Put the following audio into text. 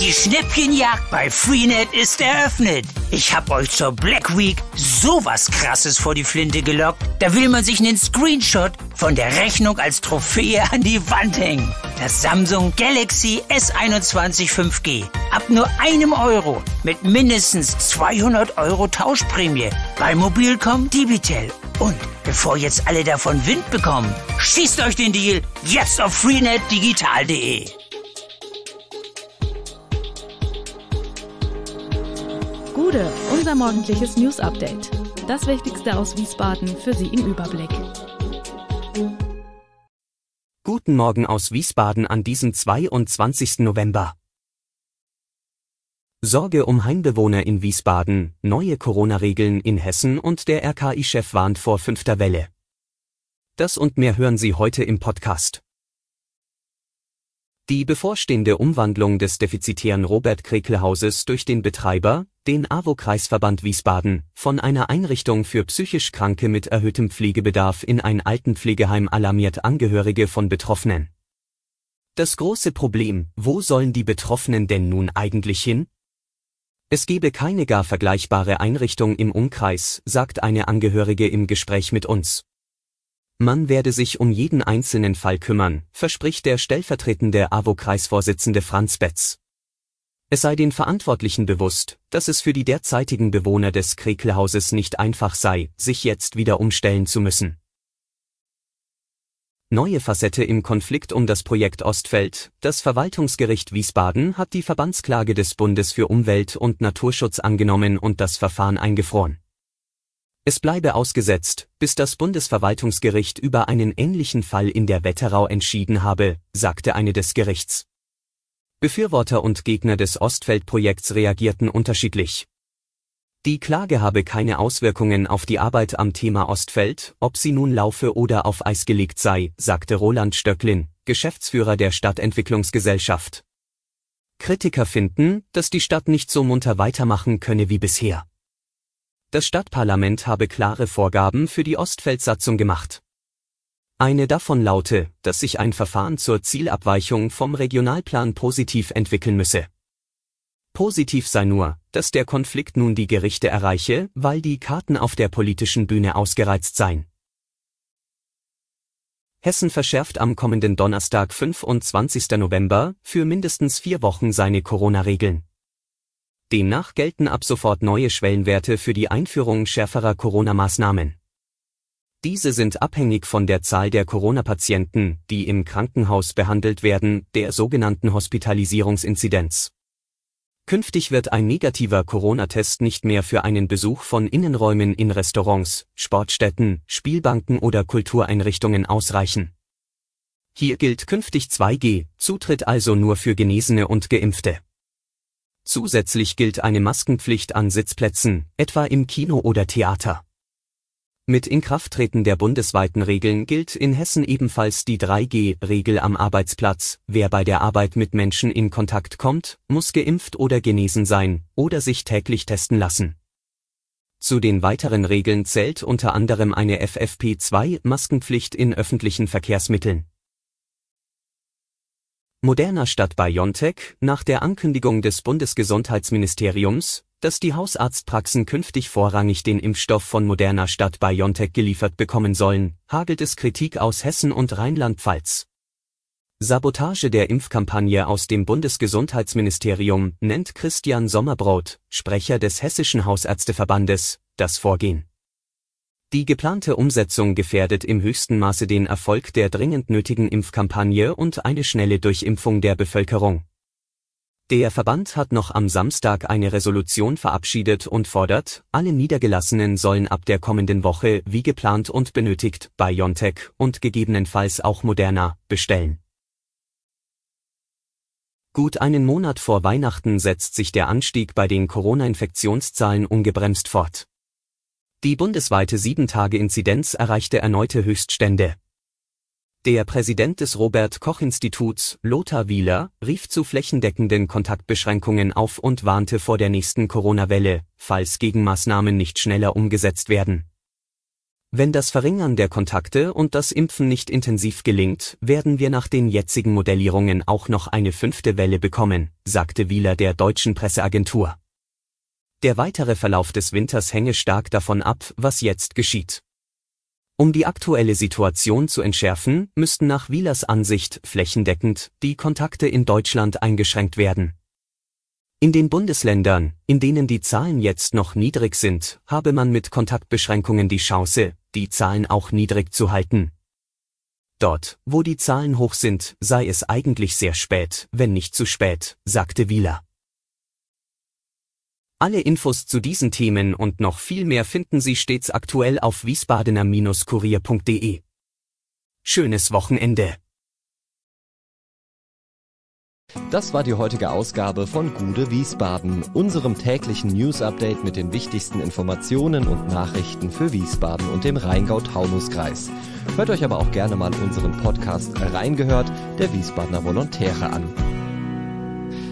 Die Schnäppchenjagd bei Freenet ist eröffnet. Ich hab euch zur Black Week sowas krasses vor die Flinte gelockt. Da will man sich einen Screenshot von der Rechnung als Trophäe an die Wand hängen. Das Samsung Galaxy S21 5G. Ab nur einem Euro mit mindestens 200 Euro Tauschprämie bei Mobilcom, Dibitel und bevor jetzt alle davon Wind bekommen, schießt euch den Deal jetzt auf freenetdigital.de. Gude, unser morgendliches News Update. Das Wichtigste aus Wiesbaden für Sie im Überblick. Guten Morgen aus Wiesbaden an diesem 22. November. Sorge um Heimbewohner in Wiesbaden, neue Corona-Regeln in Hessen und der RKI-Chef warnt vor fünfter Welle. Das und mehr hören Sie heute im Podcast. Die bevorstehende Umwandlung des defizitären Robert-Krekel-Hauses durch den Betreiber, den AWO-Kreisverband Wiesbaden, von einer Einrichtung für psychisch Kranke mit erhöhtem Pflegebedarf in ein Altenpflegeheim alarmiert Angehörige von Betroffenen. Das große Problem, wo sollen die Betroffenen denn nun eigentlich hin? Es gebe keine gar vergleichbare Einrichtung im Umkreis, sagt eine Angehörige im Gespräch mit uns. Man werde sich um jeden einzelnen Fall kümmern, verspricht der stellvertretende AWO-Kreisvorsitzende Franz Betz. Es sei den Verantwortlichen bewusst, dass es für die derzeitigen Bewohner des Krekelhauses nicht einfach sei, sich jetzt wieder umstellen zu müssen. Neue Facette im Konflikt um das Projekt Ostfeld. Das Verwaltungsgericht Wiesbaden hat die Verbandsklage des Bundes für Umwelt und Naturschutz angenommen und das Verfahren eingefroren. Es bleibe ausgesetzt, bis das Bundesverwaltungsgericht über einen ähnlichen Fall in der Wetterau entschieden habe, sagte eine des Gerichts. Befürworter und Gegner des Ostfeldprojekts reagierten unterschiedlich. Die Klage habe keine Auswirkungen auf die Arbeit am Thema Ostfeld, ob sie nun laufe oder auf Eis gelegt sei, sagte Roland Stöcklin, Geschäftsführer der Stadtentwicklungsgesellschaft. Kritiker finden, dass die Stadt nicht so munter weitermachen könne wie bisher. Das Stadtparlament habe klare Vorgaben für die Ostfeldsatzung gemacht. Eine davon laute, dass sich ein Verfahren zur Zielabweichung vom Regionalplan positiv entwickeln müsse. Positiv sei nur, dass der Konflikt nun die Gerichte erreiche, weil die Karten auf der politischen Bühne ausgereizt seien. Hessen verschärft am kommenden Donnerstag 25. November für mindestens vier Wochen seine Corona-Regeln. Demnach gelten ab sofort neue Schwellenwerte für die Einführung schärferer Corona-Maßnahmen. Diese sind abhängig von der Zahl der Corona-Patienten, die im Krankenhaus behandelt werden, der sogenannten Hospitalisierungsinzidenz. Künftig wird ein negativer Corona-Test nicht mehr für einen Besuch von Innenräumen in Restaurants, Sportstätten, Spielbanken oder Kultureinrichtungen ausreichen. Hier gilt künftig 2G, Zutritt also nur für Genesene und Geimpfte. Zusätzlich gilt eine Maskenpflicht an Sitzplätzen, etwa im Kino oder Theater. Mit Inkrafttreten der bundesweiten Regeln gilt in Hessen ebenfalls die 3G-Regel am Arbeitsplatz. Wer bei der Arbeit mit Menschen in Kontakt kommt, muss geimpft oder genesen sein oder sich täglich testen lassen. Zu den weiteren Regeln zählt unter anderem eine FFP2-Maskenpflicht in öffentlichen Verkehrsmitteln. Moderner Stadt BioNTech, nach der Ankündigung des Bundesgesundheitsministeriums, dass die Hausarztpraxen künftig vorrangig den Impfstoff von Moderna statt BioNTech geliefert bekommen sollen, hagelt es Kritik aus Hessen und Rheinland-Pfalz. Sabotage der Impfkampagne aus dem Bundesgesundheitsministerium nennt Christian Sommerbrot, Sprecher des Hessischen Hausärzteverbandes, das Vorgehen. Die geplante Umsetzung gefährdet im höchsten Maße den Erfolg der dringend nötigen Impfkampagne und eine schnelle Durchimpfung der Bevölkerung. Der Verband hat noch am Samstag eine Resolution verabschiedet und fordert, alle Niedergelassenen sollen ab der kommenden Woche wie geplant und benötigt BioNTech und gegebenenfalls auch Moderna bestellen. Gut einen Monat vor Weihnachten setzt sich der Anstieg bei den Corona-Infektionszahlen ungebremst fort. Die bundesweite 7-Tage-Inzidenz erreichte erneute Höchststände, der Präsident des Robert-Koch-Instituts, Lothar Wieler, rief zu flächendeckenden Kontaktbeschränkungen auf und warnte vor der nächsten Corona-Welle, falls Gegenmaßnahmen nicht schneller umgesetzt werden. Wenn das Verringern der Kontakte und das Impfen nicht intensiv gelingt, werden wir nach den jetzigen Modellierungen auch noch eine fünfte Welle bekommen, sagte Wieler der deutschen Presseagentur. Der weitere Verlauf des Winters hänge stark davon ab, was jetzt geschieht. Um die aktuelle Situation zu entschärfen, müssten nach Wielers Ansicht flächendeckend die Kontakte in Deutschland eingeschränkt werden. In den Bundesländern, in denen die Zahlen jetzt noch niedrig sind, habe man mit Kontaktbeschränkungen die Chance, die Zahlen auch niedrig zu halten. Dort, wo die Zahlen hoch sind, sei es eigentlich sehr spät, wenn nicht zu spät, sagte Wieler. Alle Infos zu diesen Themen und noch viel mehr finden Sie stets aktuell auf wiesbadener-kurier.de. Schönes Wochenende! Das war die heutige Ausgabe von Gude Wiesbaden, unserem täglichen News-Update mit den wichtigsten Informationen und Nachrichten für Wiesbaden und dem Rheingau-Taunus-Kreis. Hört euch aber auch gerne mal unseren Podcast Reingehört der Wiesbadener Volontäre an.